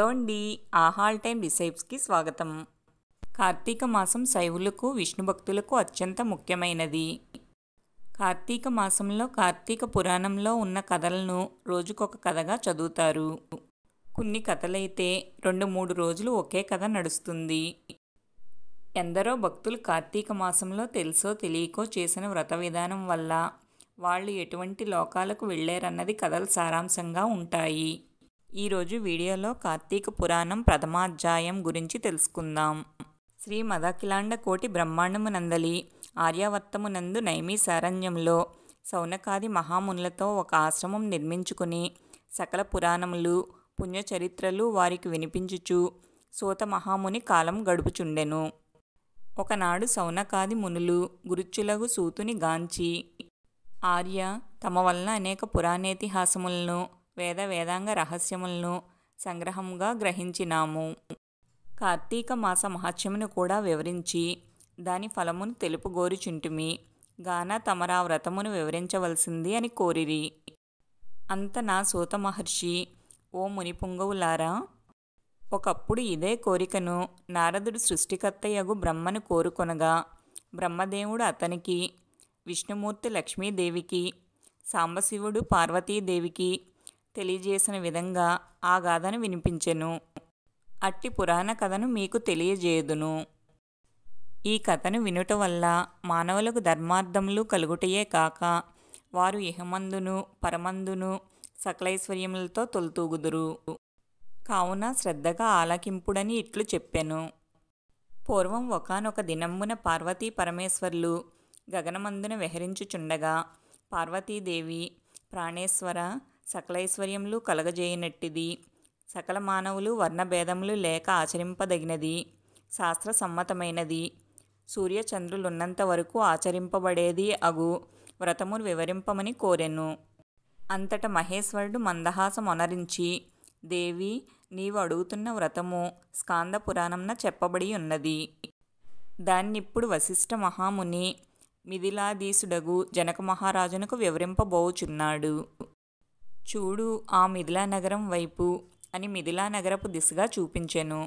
hello అండి ఆహాల్ time రిసైప్స్కి స్వాగతం కార్తీక మాసం శైవులకు విష్ణు భక్తులకు అత్యంత ముఖ్యమైనది కార్తీక మాసంలో కార్తీక పురాణంలో ఉన్న కథలను రోజుకొక కథగా చదువుతారు కొన్ని కథలైతే రెండు మూడు రోజులు ఒకే కథ నడుస్తుంది ఎందరో భక్తులు కార్తీక మాసంలో తెలుసో తెలియకో చేసిన వ్రత విధానం వల్ల వాళ్ళు ఎటువంటి లోకాలకు వెళ్ళారన్నది కథలు సారాంశంగా ఉంటాయి ఈరోజు వీడియోలో కార్తీక పురాణం ప్రథమాధ్యాయం గురించి తెలుసుకుందాం శ్రీ మదకిలాండ కోటి బ్రహ్మాండమునందలి ఆర్యావర్తమునందు నైమీ సారణ్యంలో సౌనకాది మహామునులతో ఒక ఆశ్రమం నిర్మించుకుని సకల పురాణములు పుణ్యచరిత్రలు వారికి వినిపించుచు సూత మహాముని కాలం గడుపుచుండెను ఒకనాడు సౌనకాది మునులు గురుచులగు సూతుని గాంచి ఆర్య తమ వలన అనేక పురాణేతిహాసములను వేద వేదాంగ రహస్యములను సంగ్రహంగా గ్రహించినాము కార్తీక మాస మహాత్సమును కూడా వివరించి దాని ఫలమును చింటిమి గాన తమరా వ్రతమును వివరించవలసింది అని కోరిరి అంత నా సూత మహర్షి ఓ మునిపుంగవులారా ఒకప్పుడు ఇదే కోరికను నారదుడు సృష్టికర్తయ్యగు బ్రహ్మను కోరుకొనగా బ్రహ్మదేవుడు అతనికి విష్ణుమూర్తి లక్ష్మీదేవికి సాంబశివుడు పార్వతీదేవికి తెలియజేసిన విధంగా ఆ గాథను వినిపించెను అట్టి పురాణ కథను మీకు తెలియజేయదును ఈ కథను వినుట వల్ల మానవులకు ధర్మార్థములు కలుగుటయే కాక వారు ఇహమందును పరమందును సకలైశ్వర్యములతో తొలుతూగుదురు కావున శ్రద్ధగా ఆలకింపుడని ఇట్లు చెప్పాను పూర్వం ఒకనొక దినమున పార్వతీ పరమేశ్వర్లు గగనమందున విహరించుచుండగా పార్వతీదేవి ప్రాణేశ్వర సకలైశ్వర్యములు కలగజేయనట్టిది సకల మానవులు వర్ణభేదములు లేక ఆచరింపదగినది శాస్త్ర సమ్మతమైనది సూర్యచంద్రులున్నంత వరకు ఆచరింపబడేది అగు వ్రతము వివరింపమని కోరెను అంతట మహేశ్వరుడు మందహాసం అనరించి దేవి నీవు అడుగుతున్న వ్రతము స్కాంద పురాణంన చెప్పబడి ఉన్నది దాన్నిప్పుడు వశిష్ఠ మహాముని మిథిలాధీసుడగు జనక మహారాజునకు వివరింపబోచున్నాడు చూడు ఆ మిథిలా నగరం వైపు అని మిథిలా నగరపు దిశగా చూపించెను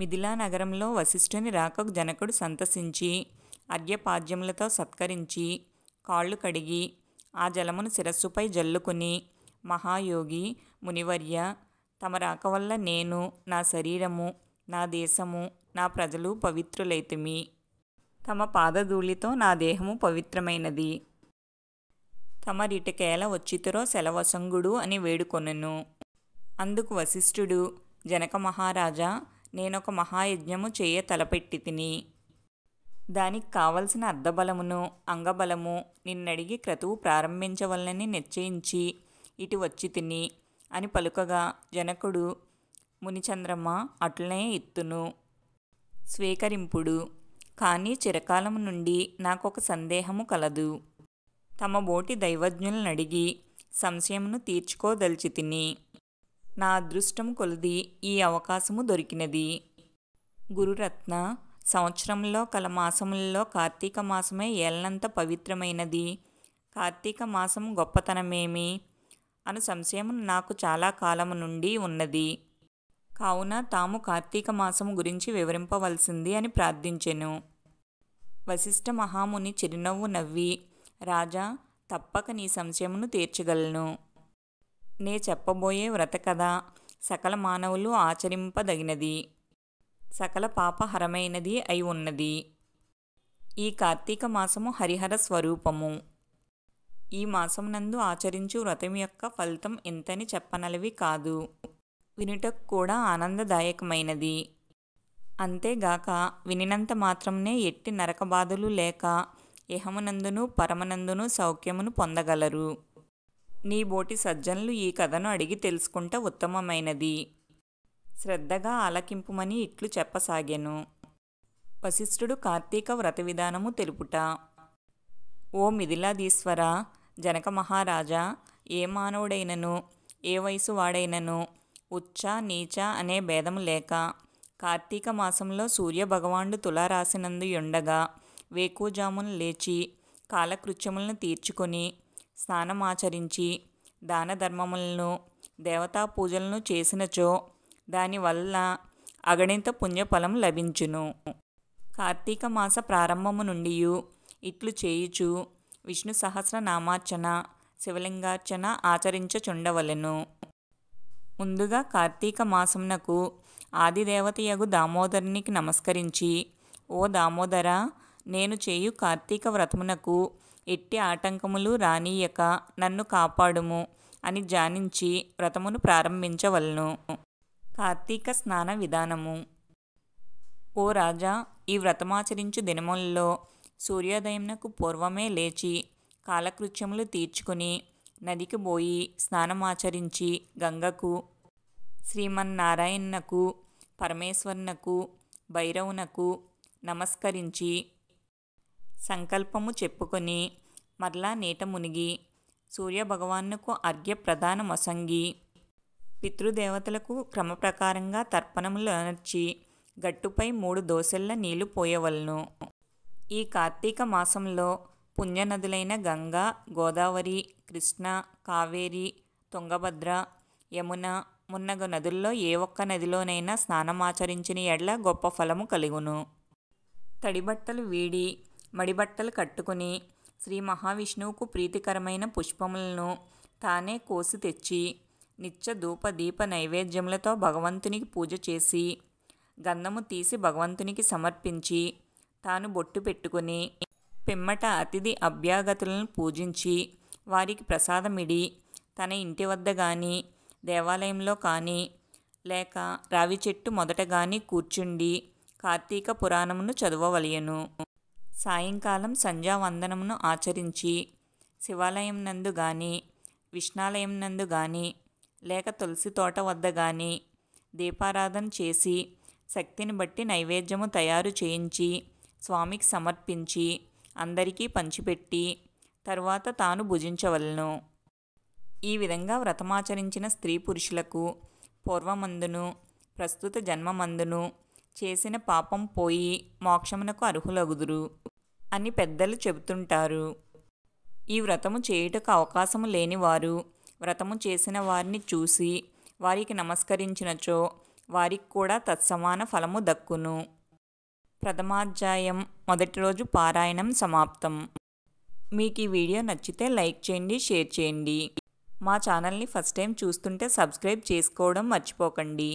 మిథిలా నగరంలో వశిష్ఠుని రాక జనకుడు సంతసించి అర్ఘ్యపాద్యములతో సత్కరించి కాళ్ళు కడిగి ఆ జలమును శిరస్సుపై జల్లుకుని మహాయోగి మునివర్య తమ రాక వల్ల నేను నా శరీరము నా దేశము నా ప్రజలు పవిత్రులైతిమి తమ పాదధూళితో నా దేహము పవిత్రమైనది తమరిటకేల వచ్చితురో శలవసంగుడు అని వేడుకొనెను అందుకు వశిష్ఠుడు జనక మహారాజా నేనొక మహాయజ్ఞము చేయ తలపెట్టి తిని దానికి కావలసిన అర్ధబలమును అంగబలము నిన్నడిగి క్రతువు ప్రారంభించవలనని నిశ్చయించి ఇటు వచ్చి తిని అని పలుకగా జనకుడు మునిచంద్రమ్మ అట్లనే ఇత్తును స్వీకరింపుడు కానీ చిరకాలం నుండి నాకొక సందేహము కలదు తమ బోటి దైవజ్ఞులను అడిగి సంశయమును తీర్చుకోదలిచి తిని నా అదృష్టం కొలది ఈ అవకాశము దొరికినది గురురత్న సంవత్సరంలో కల మాసములలో కార్తీక మాసమే ఏళ్ళంత పవిత్రమైనది కార్తీక మాసం గొప్పతనమేమి అను సంశయం నాకు చాలా కాలము నుండి ఉన్నది కావున తాము కార్తీక మాసం గురించి వివరింపవలసింది అని ప్రార్థించెను వశిష్ఠ మహాముని చిరునవ్వు నవ్వి రాజా తప్పక నీ సంశయమును తీర్చగలను నే చెప్పబోయే వ్రత కథ సకల మానవులు ఆచరింపదగినది సకల పాపహరమైనది అయి ఉన్నది ఈ కార్తీక మాసము హరిహర స్వరూపము ఈ మాసం నందు ఆచరించు వ్రతం యొక్క ఫలితం ఎంతని చెప్పనలవి కాదు వినుటకు కూడా ఆనందదాయకమైనది అంతేగాక వినినంత మాత్రంనే ఎట్టి నరక బాధలు లేక ఇహమునందును పరమనందును సౌఖ్యమును పొందగలరు నీ బోటి సజ్జనులు ఈ కథను అడిగి తెలుసుకుంటే ఉత్తమమైనది శ్రద్ధగా ఆలకింపుమని ఇట్లు చెప్పసాగాను వశిష్ఠుడు కార్తీక వ్రత విధానము తెలుపుట ఓ మిథిలాధీశ్వర జనక మహారాజా ఏ మానవుడైనను ఏ వయసు వాడైనను ఉచ్చ నీచ అనే భేదము లేక కార్తీక మాసంలో సూర్యభగవానుడు తులారాసినందు ఉండగా వేకుజామును లేచి కాలకృత్యములను తీర్చుకొని స్నానమాచరించి దాన ధర్మములను దేవతా పూజలను చేసినచో దానివల్ల అగణిత పుణ్యఫలం లభించును కార్తీక మాస ప్రారంభము నుండి ఇట్లు చేయుచు విష్ణు సహస్ర నామార్చన శివలింగార్చన ఆచరించచుండవలెను ముందుగా కార్తీక మాసమునకు ఆదిదేవతయగు దామోదరునికి నమస్కరించి ఓ దామోదర నేను చేయు కార్తీక వ్రతమునకు ఎట్టి ఆటంకములు రానీయక నన్ను కాపాడుము అని జానించి వ్రతమును ప్రారంభించవలను కార్తీక స్నాన విధానము ఓ రాజా ఈ వ్రతమాచరించు దినములలో సూర్యోదయంనకు పూర్వమే లేచి కాలకృత్యములు తీర్చుకుని నదికి పోయి స్నానమాచరించి గంగకు శ్రీమన్నారాయణకు పరమేశ్వరునకు భైరవునకు నమస్కరించి సంకల్పము చెప్పుకొని మరలా నీట మునిగి సూర్యభగవానుకు అర్ఘ్య ప్రధానమొసంగి పితృదేవతలకు క్రమప్రకారంగా తర్పణములు అనర్చి గట్టుపై మూడు దోశల్ల నీళ్లు పోయవలను ఈ కార్తీక మాసంలో పుణ్యనదులైన గంగా గోదావరి కృష్ణ కావేరి తుంగభద్ర యమున మున్నగ నదుల్లో ఏ ఒక్క నదిలోనైనా స్నానమాచరించిన ఎడ్ల గొప్ప ఫలము కలుగును తడిబట్టలు వీడి మడిబట్టలు కట్టుకుని శ్రీ మహావిష్ణువుకు ప్రీతికరమైన పుష్పములను తానే కోసి తెచ్చి నిత్య ధూప దీప నైవేద్యములతో భగవంతునికి పూజ చేసి గంధము తీసి భగవంతునికి సమర్పించి తాను బొట్టు పెట్టుకుని పిమ్మట అతిథి అభ్యాగతులను పూజించి వారికి ప్రసాదమిడి తన ఇంటి వద్ద కానీ దేవాలయంలో కానీ లేక రావి చెట్టు మొదట కానీ కూర్చుండి కార్తీక పురాణమును చదవవలయను సాయంకాలం సంధ్యావందనమును ఆచరించి శివాలయం నందు గాని విష్ణాలయం నందు గాని లేక తులసి తోట వద్ద గాని దీపారాధన చేసి శక్తిని బట్టి నైవేద్యము తయారు చేయించి స్వామికి సమర్పించి అందరికీ పంచిపెట్టి తరువాత తాను భుజించవలను ఈ విధంగా వ్రతమాచరించిన స్త్రీ పురుషులకు పూర్వమందును ప్రస్తుత జన్మమందును చేసిన పాపం పోయి మోక్షమునకు అర్హులగుదురు అని పెద్దలు చెబుతుంటారు ఈ వ్రతము చేయుటకు అవకాశము లేనివారు వ్రతము చేసిన వారిని చూసి వారికి నమస్కరించినచో వారికి కూడా తత్సమాన ఫలము దక్కును ప్రథమాధ్యాయం మొదటి రోజు పారాయణం సమాప్తం మీకు ఈ వీడియో నచ్చితే లైక్ చేయండి షేర్ చేయండి మా ఛానల్ని ఫస్ట్ టైం చూస్తుంటే సబ్స్క్రైబ్ చేసుకోవడం మర్చిపోకండి